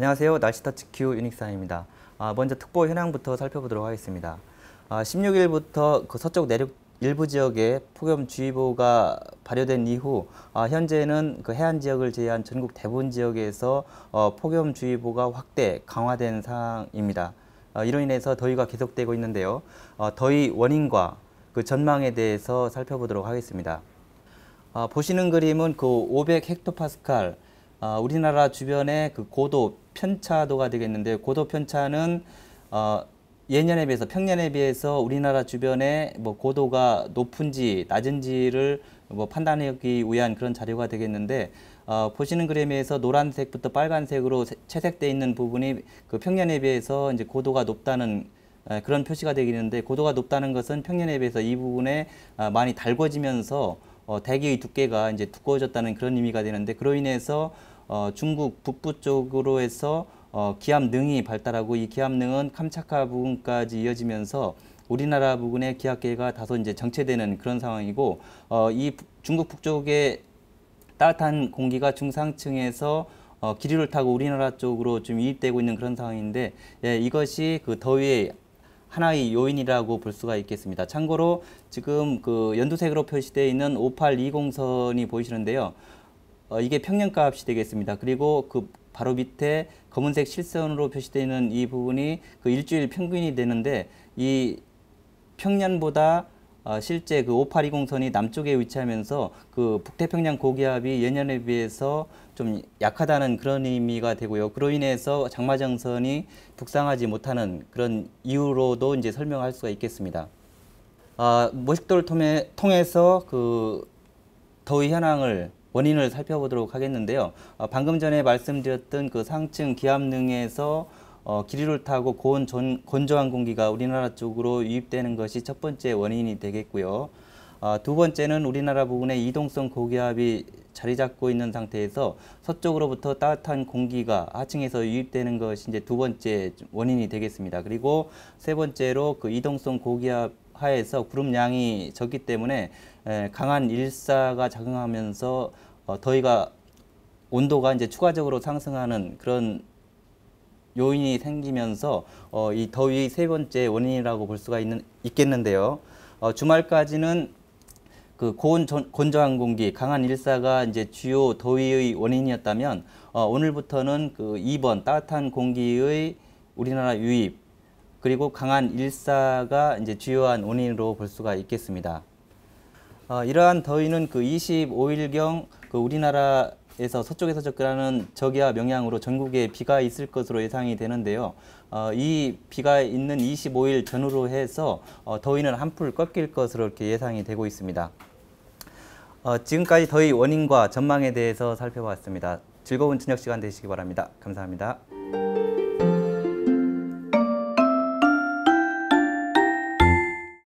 안녕하세요. 날씨터치큐 유닉스입니다. 아, 먼저 특보 현황부터 살펴보도록 하겠습니다. 아, 16일부터 그 서쪽 내륙 일부 지역에 폭염주의보가 발효된 이후 아, 현재는 그 해안 지역을 제외한 전국 대부분 지역에서 어, 폭염주의보가 확대 강화된 상황입니다. 어, 이로 인해서 더위가 계속되고 있는데요. 어, 더위 원인과 그 전망에 대해서 살펴보도록 하겠습니다. 아, 보시는 그림은 그 500헥토파스칼 어, 우리나라 주변의 그 고도 편차도가 되겠는데 고도 편차는 어, 예년에 비해서 평년에 비해서 우리나라 주변에 뭐 고도가 높은지 낮은지를 뭐 판단하기 위한 그런 자료가 되겠는데 어, 보시는 그림에서 노란색부터 빨간색으로 채색되어 있는 부분이 그 평년에 비해서 이제 고도가 높다는 에, 그런 표시가 되겠는데 고도가 높다는 것은 평년에 비해서 이 부분에 아, 많이 달궈지면서 어, 대기의 두께가 이제 두꺼워졌다는 그런 의미가 되는데 그로 인해서 어, 중국 북부 쪽으로 해서 어, 기압능이 발달하고 이 기압능은 캄차카 부근까지 이어지면서 우리나라 부근의 기압계가 다소 이제 정체되는 그런 상황이고 어, 이 중국 북쪽의 따뜻한 공기가 중상층에서 어, 기류를 타고 우리나라 쪽으로 좀 이입되고 있는 그런 상황인데 예, 이것이 그 더위에 하나의 요인이라고 볼 수가 있겠습니다. 참고로 지금 그 연두색으로 표시되어 있는 5820선이 보이시는데요. 어, 이게 평년값이 되겠습니다. 그리고 그 바로 밑에 검은색 실선으로 표시되어 있는 이 부분이 그 일주일 평균이 되는데 이 평년보다 아, 실제 그 5820선이 남쪽에 위치하면서 그 북태평양 고기압이 예년에 비해서 좀 약하다는 그런 의미가 되고요. 그로 인해서 장마정선이 북상하지 못하는 그런 이유로도 이제 설명할 수가 있겠습니다. 아, 모식도를 통해, 통해서 그 더위 현황을 원인을 살펴보도록 하겠는데요. 아, 방금 전에 말씀드렸던 그 상층 기압능에서 어, 기류를 타고 고온 전, 건조한 공기가 우리나라 쪽으로 유입되는 것이 첫 번째 원인이 되겠고요. 어, 두 번째는 우리나라 부근에 이동성 고기압이 자리 잡고 있는 상태에서 서쪽으로부터 따뜻한 공기가 하층에서 유입되는 것이 이제 두 번째 원인이 되겠습니다. 그리고 세 번째로 그 이동성 고기압 하에서 구름 양이 적기 때문에 에, 강한 일사가 작용하면서 어, 더위가 온도가 이제 추가적으로 상승하는 그런 요인이 생기면서 어, 이 더위 세 번째 원인이라고 볼 수가 있는, 있겠는데요. 어, 주말까지는 그 고온 전, 건조한 공기, 강한 일사가 이제 주요 더위의 원인이었다면 어, 오늘부터는 그 2번 따뜻한 공기의 우리나라 유입 그리고 강한 일사가 이제 주요한 원인으로 볼 수가 있겠습니다. 어, 이러한 더위는 그 25일경 그 우리나라 에서 서쪽에서 접근하는 저기압 영향으로 전국에 비가 있을 것으로 예상이 되는데요. 어, 이 비가 있는 25일 전후로 해서 어, 더위는 한풀 꺾일 것으로 이렇게 예상이 되고 있습니다. 어, 지금까지 더위 원인과 전망에 대해서 살펴봤습니다. 즐거운 저녁 시간 되시기 바랍니다. 감사합니다.